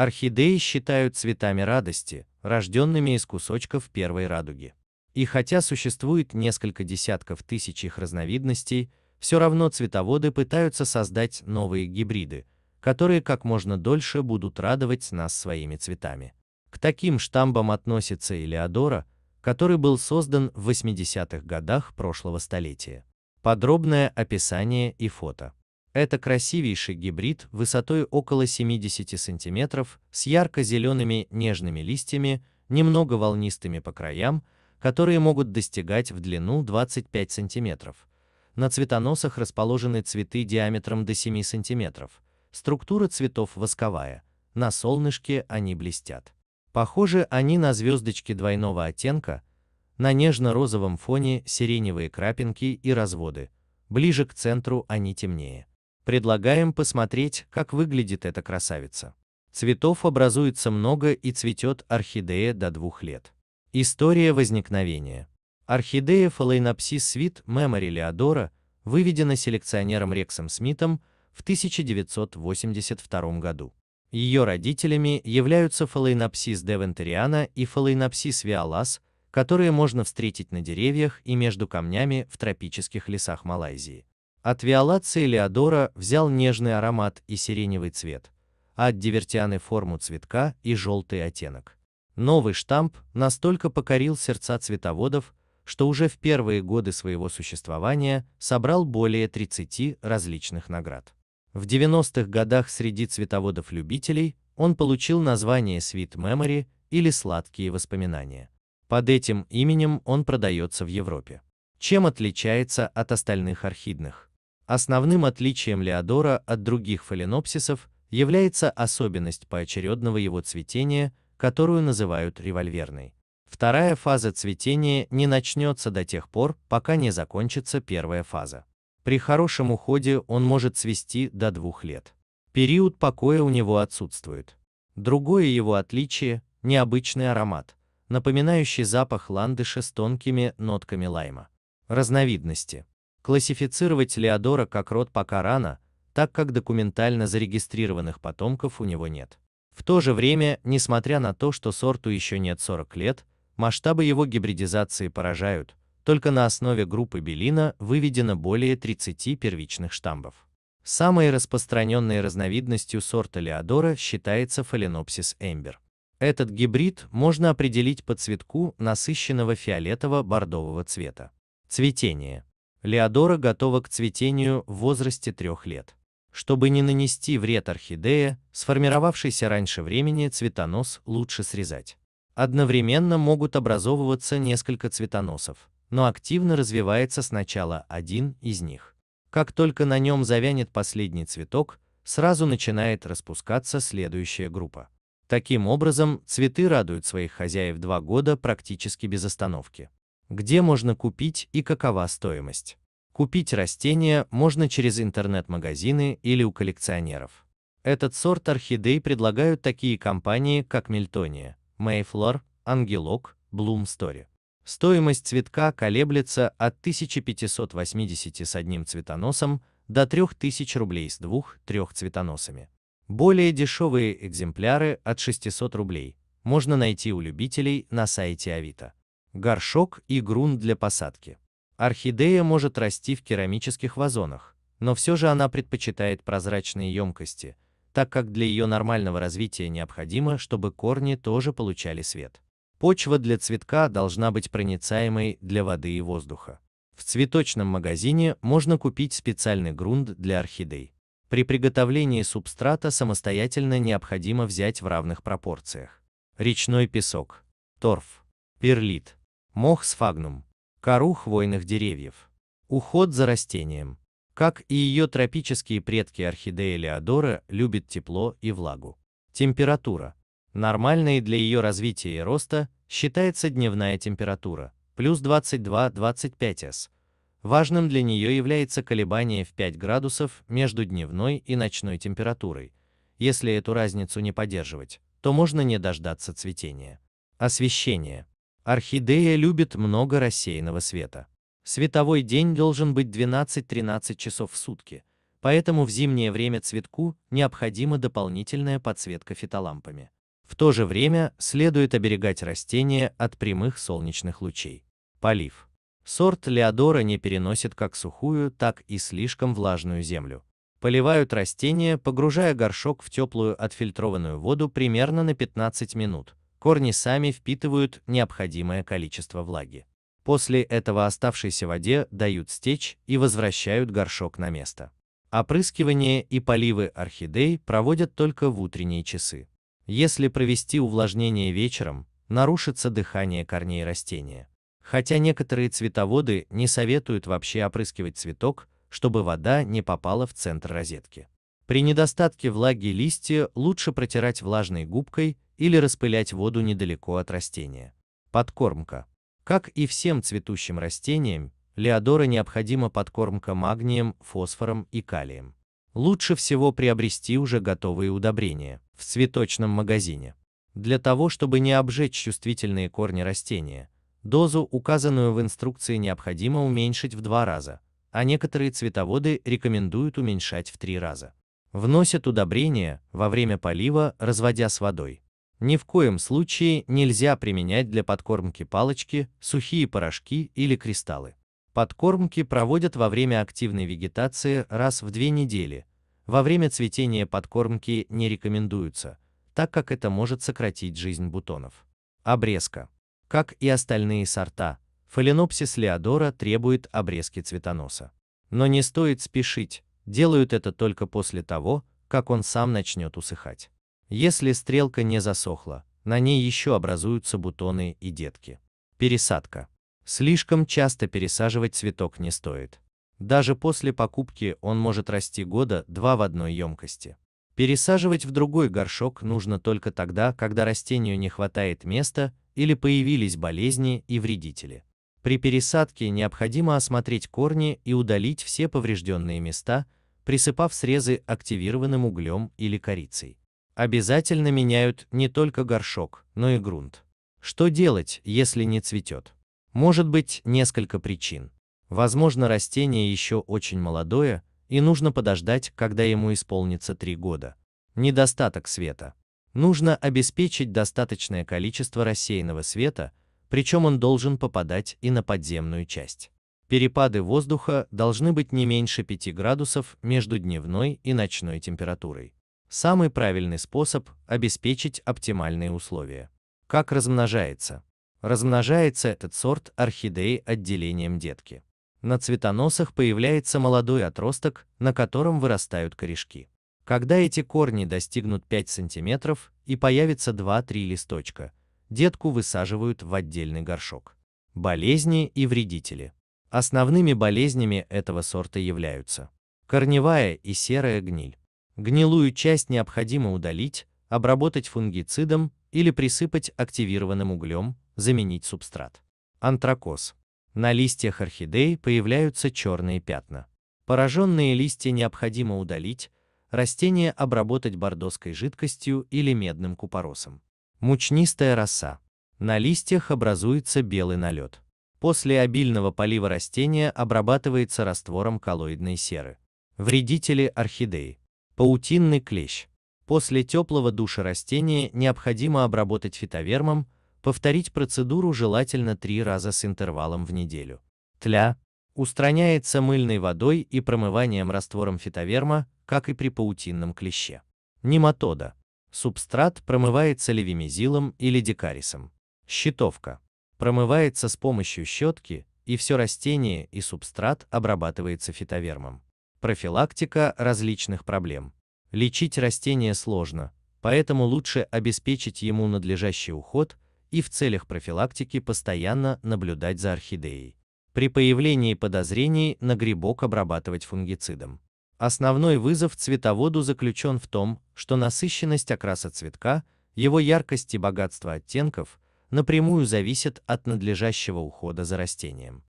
Орхидеи считают цветами радости, рожденными из кусочков первой радуги. И хотя существует несколько десятков тысяч их разновидностей, все равно цветоводы пытаются создать новые гибриды, которые как можно дольше будут радовать нас своими цветами. К таким штамбам относится Элеодора, который был создан в 80-х годах прошлого столетия. Подробное описание и фото. Это красивейший гибрид высотой около 70 см, с ярко-зелеными нежными листьями, немного волнистыми по краям, которые могут достигать в длину 25 см. На цветоносах расположены цветы диаметром до 7 см. Структура цветов восковая, на солнышке они блестят. Похожи они на звездочки двойного оттенка, на нежно-розовом фоне сиреневые крапинки и разводы, ближе к центру они темнее. Предлагаем посмотреть, как выглядит эта красавица. Цветов образуется много и цветет орхидея до двух лет. История возникновения. Орхидея Phalaenopsis свит Мемори Леодора выведена селекционером Рексом Смитом в 1982 году. Ее родителями являются Phalaenopsis Девентериана и Phalaenopsis Виалас, которые можно встретить на деревьях и между камнями в тропических лесах Малайзии. От виолации Леодора взял нежный аромат и сиреневый цвет, а от дивертианы форму цветка и желтый оттенок. Новый штамп настолько покорил сердца цветоводов, что уже в первые годы своего существования собрал более 30 различных наград. В 90-х годах среди цветоводов-любителей он получил название Sweet Memory или Сладкие воспоминания. Под этим именем он продается в Европе. Чем отличается от остальных архидных? Основным отличием Леодора от других фаленопсисов является особенность поочередного его цветения, которую называют револьверной. Вторая фаза цветения не начнется до тех пор, пока не закончится первая фаза. При хорошем уходе он может цвести до двух лет. Период покоя у него отсутствует. Другое его отличие – необычный аромат, напоминающий запах ландыша с тонкими нотками лайма. Разновидности. Классифицировать Леодора как род пока рано, так как документально зарегистрированных потомков у него нет. В то же время, несмотря на то, что сорту еще нет 40 лет, масштабы его гибридизации поражают, только на основе группы Белина выведено более 30 первичных штамбов. Самой распространенной разновидностью сорта Леодора считается фаленопсис эмбер. Этот гибрид можно определить по цветку насыщенного фиолетово-бордового цвета. Цветение Леодора готова к цветению в возрасте трех лет. Чтобы не нанести вред орхидее, сформировавшийся раньше времени цветонос лучше срезать. Одновременно могут образовываться несколько цветоносов, но активно развивается сначала один из них. Как только на нем завянет последний цветок, сразу начинает распускаться следующая группа. Таким образом, цветы радуют своих хозяев два года практически без остановки. Где можно купить и какова стоимость? Купить растения можно через интернет-магазины или у коллекционеров. Этот сорт орхидей предлагают такие компании, как Мельтония, Mayflower, Ангелок, Bloom Story. Стоимость цветка колеблется от 1580 с одним цветоносом до 3000 рублей с двух-трех цветоносами. Более дешевые экземпляры от 600 рублей можно найти у любителей на сайте Авито горшок и грунт для посадки. Орхидея может расти в керамических вазонах, но все же она предпочитает прозрачные емкости, так как для ее нормального развития необходимо, чтобы корни тоже получали свет. Почва для цветка должна быть проницаемой для воды и воздуха. В цветочном магазине можно купить специальный грунт для орхидей. При приготовлении субстрата самостоятельно необходимо взять в равных пропорциях. Речной песок, торф, перлит, мох сфагнум, кору хвойных деревьев. Уход за растением. Как и ее тропические предки орхидея Леодора любит тепло и влагу. Температура. Нормальной для ее развития и роста считается дневная температура, плюс 22-25 С. Важным для нее является колебание в 5 градусов между дневной и ночной температурой. Если эту разницу не поддерживать, то можно не дождаться цветения. Освещение. Орхидея любит много рассеянного света. Световой день должен быть 12-13 часов в сутки, поэтому в зимнее время цветку необходима дополнительная подсветка фитолампами. В то же время следует оберегать растения от прямых солнечных лучей. Полив. Сорт Леодора не переносит как сухую, так и слишком влажную землю. Поливают растения, погружая горшок в теплую отфильтрованную воду примерно на 15 минут, корни сами впитывают необходимое количество влаги. После этого оставшейся воде дают стечь и возвращают горшок на место. Опрыскивание и поливы орхидей проводят только в утренние часы. Если провести увлажнение вечером, нарушится дыхание корней растения. Хотя некоторые цветоводы не советуют вообще опрыскивать цветок, чтобы вода не попала в центр розетки. При недостатке влаги листья лучше протирать влажной губкой или распылять воду недалеко от растения. Подкормка. Как и всем цветущим растениям, Леодора необходима подкормка магнием, фосфором и калием. Лучше всего приобрести уже готовые удобрения в цветочном магазине. Для того, чтобы не обжечь чувствительные корни растения, дозу, указанную в инструкции, необходимо уменьшить в два раза, а некоторые цветоводы рекомендуют уменьшать в три раза. Вносят удобрения во время полива, разводя с водой. Ни в коем случае нельзя применять для подкормки палочки, сухие порошки или кристаллы. Подкормки проводят во время активной вегетации раз в две недели. Во время цветения подкормки не рекомендуются, так как это может сократить жизнь бутонов. Обрезка. Как и остальные сорта, фаленопсис леодора требует обрезки цветоноса. Но не стоит спешить, делают это только после того, как он сам начнет усыхать. Если стрелка не засохла, на ней еще образуются бутоны и детки. Пересадка. Слишком часто пересаживать цветок не стоит. Даже после покупки он может расти года два в одной емкости. Пересаживать в другой горшок нужно только тогда, когда растению не хватает места или появились болезни и вредители. При пересадке необходимо осмотреть корни и удалить все поврежденные места, присыпав срезы активированным углем или корицей обязательно меняют не только горшок, но и грунт. Что делать, если не цветет? Может быть несколько причин. Возможно растение еще очень молодое, и нужно подождать, когда ему исполнится 3 года. Недостаток света. Нужно обеспечить достаточное количество рассеянного света, причем он должен попадать и на подземную часть. Перепады воздуха должны быть не меньше 5 градусов между дневной и ночной температурой. Самый правильный способ – обеспечить оптимальные условия. Как размножается? Размножается этот сорт орхидеи отделением детки. На цветоносах появляется молодой отросток, на котором вырастают корешки. Когда эти корни достигнут 5 см и появится 2-3 листочка, детку высаживают в отдельный горшок. Болезни и вредители. Основными болезнями этого сорта являются корневая и серая гниль, Гнилую часть необходимо удалить, обработать фунгицидом или присыпать активированным углем, заменить субстрат. Антракоз. На листьях орхидей появляются черные пятна. Пораженные листья необходимо удалить, растение обработать бордоской жидкостью или медным купоросом. Мучнистая роса. На листьях образуется белый налет. После обильного полива растения обрабатывается раствором коллоидной серы. Вредители орхидеи. Паутинный клещ. После теплого душа растения необходимо обработать фитовермом, повторить процедуру желательно три раза с интервалом в неделю. Тля устраняется мыльной водой и промыванием раствором фитоверма, как и при паутинном клеще. Нематода. Субстрат промывается левимизилом или дикарисом. Щитовка. Промывается с помощью щетки, и все растение и субстрат обрабатывается фитовермом профилактика различных проблем. Лечить растение сложно, поэтому лучше обеспечить ему надлежащий уход и в целях профилактики постоянно наблюдать за орхидеей. При появлении подозрений на грибок обрабатывать фунгицидом. Основной вызов цветоводу заключен в том, что насыщенность окраса цветка, его яркость и богатство оттенков напрямую зависят от надлежащего ухода за растением.